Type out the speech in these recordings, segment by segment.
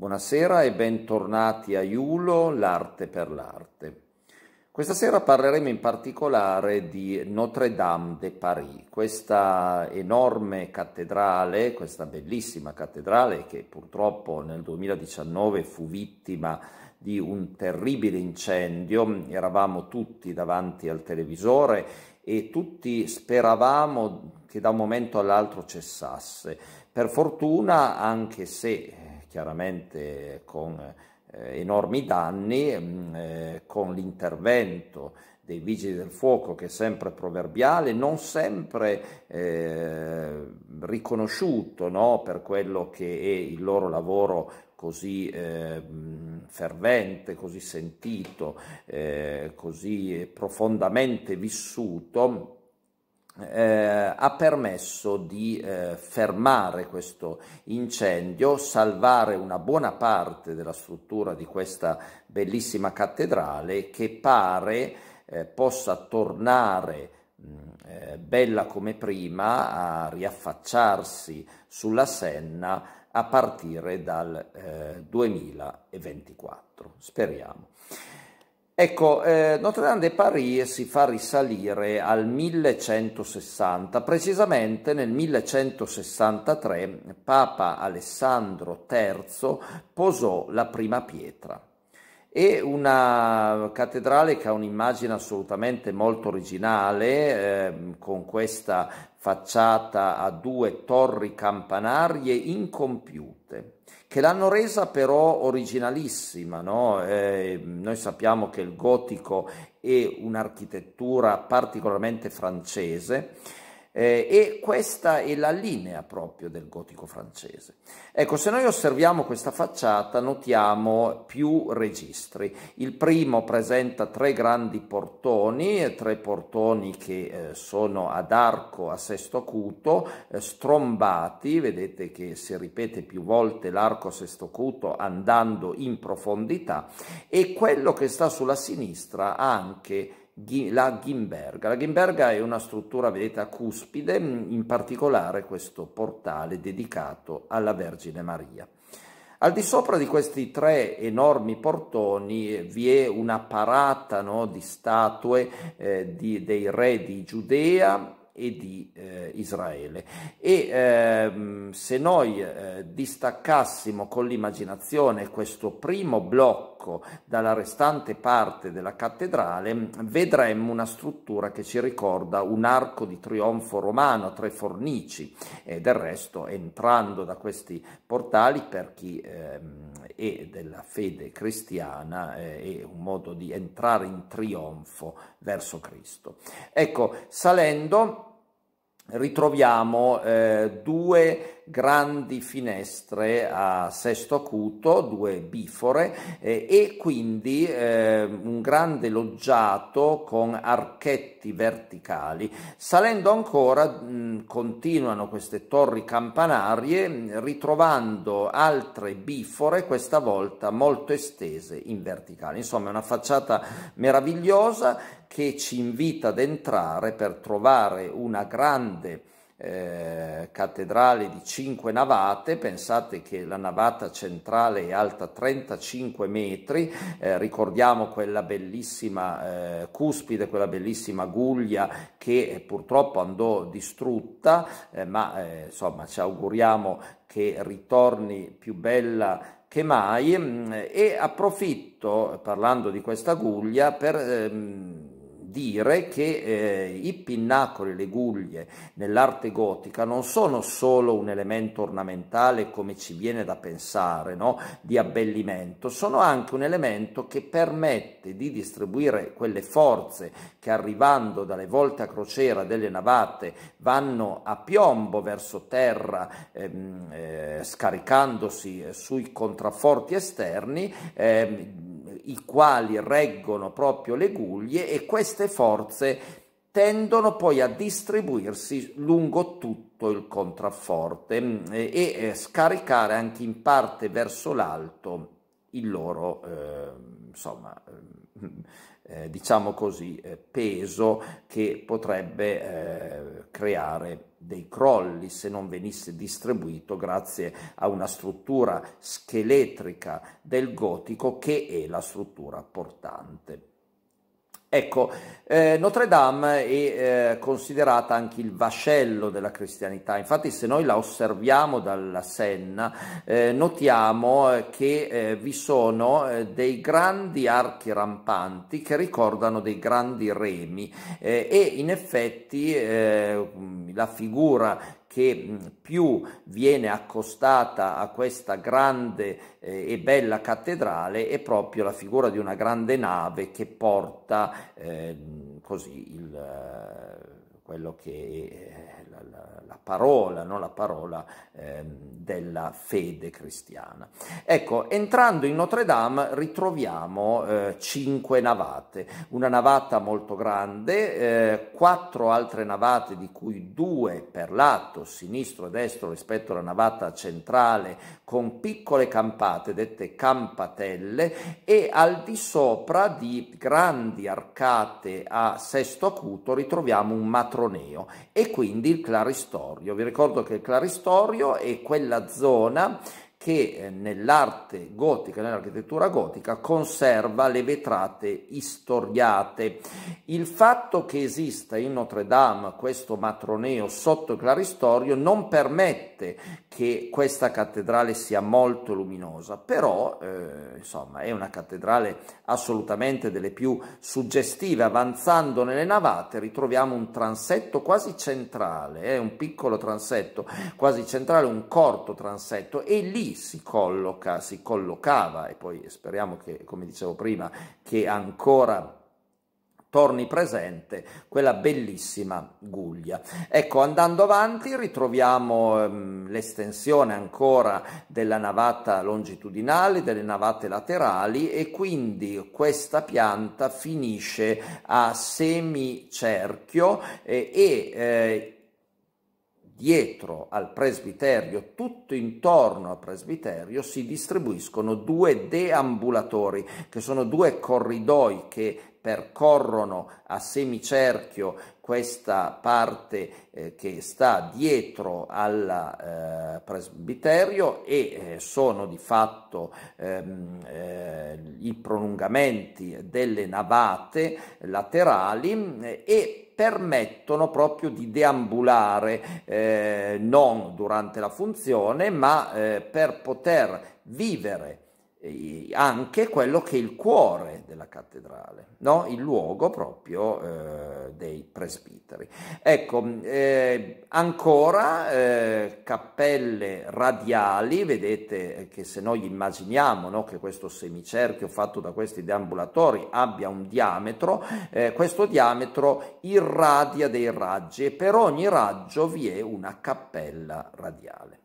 Buonasera e bentornati a Iulo, l'arte per l'arte. Questa sera parleremo in particolare di Notre Dame de Paris, questa enorme cattedrale, questa bellissima cattedrale che purtroppo nel 2019 fu vittima di un terribile incendio, eravamo tutti davanti al televisore e tutti speravamo che da un momento all'altro cessasse. Per fortuna, anche se chiaramente con eh, enormi danni, mh, mm, eh, con l'intervento dei vigili del fuoco che è sempre proverbiale, non sempre eh, riconosciuto no, per quello che è il loro lavoro così eh, mm, fervente, così sentito, eh, così profondamente vissuto eh, ha permesso di eh, fermare questo incendio, salvare una buona parte della struttura di questa bellissima cattedrale che pare eh, possa tornare mh, mm, eh, bella come prima a riaffacciarsi sulla Senna a partire dal 2024. Eh, Speriamo. Ecco, eh, Notre Dame de Paris si fa risalire al 1160, precisamente nel 1163 Papa Alessandro III posò la prima pietra. È una cattedrale che ha un'immagine assolutamente molto originale eh, con questa facciata a due torri campanarie incompiute che l'hanno resa però originalissima. No? Eh, noi sappiamo che il gotico è un'architettura particolarmente francese eh, e questa è la linea proprio del gotico francese. Ecco, se noi osserviamo questa facciata notiamo più registri. Il primo presenta tre grandi portoni, tre portoni che eh, sono ad arco a sesto acuto, eh, strombati, vedete che si ripete più volte l'arco a sesto acuto andando in profondità e quello che sta sulla sinistra ha anche la Gimberga. La Gimberga è una struttura, vedete, a cuspide, mm, in particolare questo portale dedicato alla Vergine Maria. Al di sopra di questi tre enormi portoni eh, vi è una parata no, di statue eh, di, dei re di Giudea, e di eh, Israele. E ehm, se noi eh, distaccassimo con l'immaginazione questo primo blocco dalla restante parte della cattedrale, vedremmo una struttura che ci ricorda un arco di trionfo romano a tre fornici e del resto entrando da questi portali per chi ehm, e della fede cristiana eh, e un modo di entrare in trionfo verso Cristo. Ecco, salendo ritroviamo eh, due grandi finestre a sesto acuto, due bifore eh, e quindi eh, un grande loggiato con archetti verticali. Salendo ancora mh, mm, continuano queste torri campanarie mm, ritrovando altre bifore, questa volta molto estese in verticale. Insomma è una facciata meravigliosa che ci invita ad entrare per trovare una grande eh, cattedrale di cinque navate, pensate che la navata centrale è alta 35 metri, eh, ricordiamo quella bellissima eh, cuspide, quella bellissima guglia che purtroppo andò distrutta, eh, ma eh, insomma ci auguriamo che ritorni più bella che mai e approfitto parlando di questa guglia per ehm, dire che eh, i pinnacoli, le guglie nell'arte gotica non sono solo un elemento ornamentale come ci viene da pensare, no? di abbellimento, sono anche un elemento che permette di distribuire quelle forze che arrivando dalle volte a crociera delle navate vanno a piombo verso terra ehm, eh, scaricandosi sui contrafforti esterni, ehm, i quali reggono proprio le guglie e queste forze tendono poi a distribuirsi lungo tutto il contrafforte mm, e, e eh, scaricare anche in parte verso l'alto il loro eh, insomma ehm, eh, diciamo così eh, peso che potrebbe eh, creare dei crolli se non venisse distribuito grazie a una struttura scheletrica del gotico che è la struttura portante. Ecco, eh, Notre Dame è eh, considerata anche il vascello della cristianità, infatti se noi la osserviamo dalla Senna eh, notiamo eh, che eh, vi sono eh, dei grandi archi rampanti che ricordano dei grandi remi e in effetti la figura che più viene accostata a questa grande eh, e bella cattedrale è proprio la figura di una grande nave che porta eh, così il, eh, quello che eh, la, la, la parola, no? la parola eh, della fede cristiana. Ecco, entrando in Notre Dame ritroviamo eh, cinque navate, una navata molto grande, eh, quattro altre navate di cui due per lato, sinistro e destro rispetto alla navata centrale, con piccole campate, dette campatelle, e al di sopra di grandi arcate a sesto acuto ritroviamo un matroneo e quindi il claristorio. Vi ricordo che il claristorio è quella zona che eh, nell'arte gotica, nell'architettura gotica, conserva le vetrate istoriate. Il fatto che esista in Notre Dame questo matroneo sotto il claristorio non permette che questa cattedrale sia molto luminosa, però eh, insomma è una cattedrale assolutamente delle più suggestive. Avanzando nelle navate ritroviamo un transetto quasi centrale, eh, un piccolo transetto quasi centrale, un corto transetto e lì si colloca, si collocava e poi speriamo che, come dicevo prima, che ancora torni presente quella bellissima guglia. Ecco, andando avanti ritroviamo ehm, l'estensione ancora della navata longitudinale, delle navate laterali e quindi questa pianta finisce a semicerchio eh, e eh, dietro al presbiterio, tutto intorno al presbiterio, si distribuiscono due deambulatori, che sono due corridoi che percorrono a semicerchio questa parte eh, che sta dietro al eh, presbiterio e eh, sono di fatto ehm, eh, i prolungamenti delle navate laterali eh, e permettono proprio di deambulare eh, non durante la funzione ma eh, per poter vivere anche quello che è il cuore della cattedrale, no? il luogo proprio eh, dei presbiteri. Ecco, eh, ancora eh, cappelle radiali, vedete eh, che se noi immaginiamo no, che questo semicerchio fatto da questi deambulatori abbia un diametro, eh, questo diametro irradia dei raggi e per ogni raggio vi è una cappella radiale.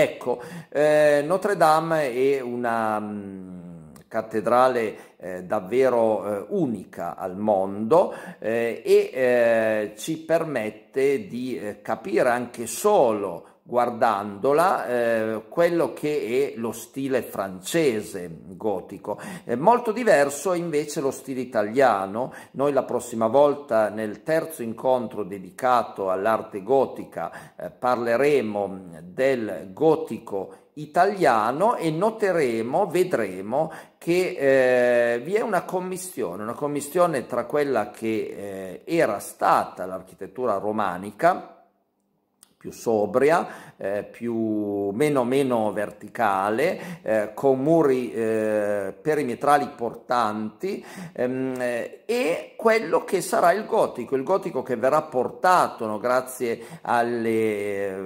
Ecco, eh, Notre Dame è una mm, cattedrale eh, davvero eh, unica al mondo eh, e eh, ci permette di eh, capire anche solo guardandola eh, quello che è lo stile francese gotico. È molto diverso invece lo stile italiano. Noi la prossima volta nel terzo incontro dedicato all'arte gotica eh, parleremo del gotico italiano e noteremo, vedremo che eh, vi è una commissione, una commissione tra quella che eh, era stata l'architettura romanica più sobria, eh, più, meno, meno verticale, eh, con muri eh, perimetrali portanti ehm, eh, e quello che sarà il gotico, il gotico che verrà portato no, grazie agli eh,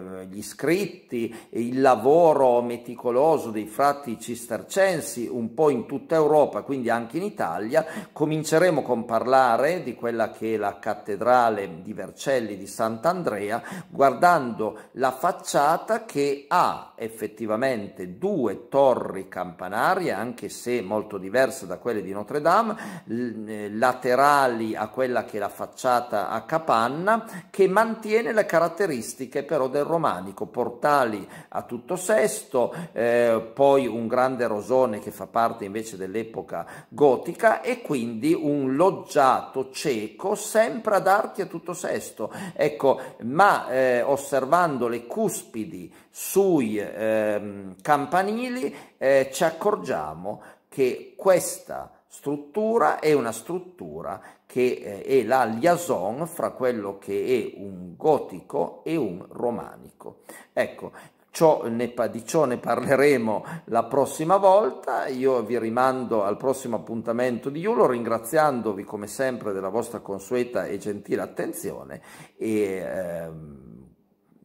scritti, il lavoro meticoloso dei frati cistercensi un po' in tutta Europa, quindi anche in Italia. Cominceremo con parlare di quella che è la cattedrale di Vercelli di Sant'Andrea, guardando formando la facciata che ha effettivamente due torri campanarie, anche se molto diverse da quelle di Notre Dame, eh, laterali a quella che è la facciata a capanna, che mantiene le caratteristiche però del romanico, portali a tutto sesto, eh, poi un grande rosone che fa parte invece dell'epoca gotica e quindi un loggiato cieco sempre ad archi a tutto sesto. Ecco, ma eh, osservando le cuspidi sui eh, campanili eh, ci accorgiamo che questa struttura è una struttura che eh, è la liaison fra quello che è un gotico e un romanico. Ecco, Ciò ne, di ciò ne parleremo la prossima volta. Io vi rimando al prossimo appuntamento di Iulo, ringraziandovi come sempre della vostra consueta e gentile attenzione. E, ehm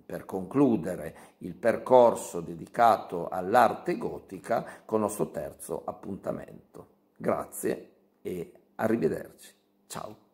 per concludere il percorso dedicato all'arte gotica con il nostro terzo appuntamento. Grazie e arrivederci. Ciao.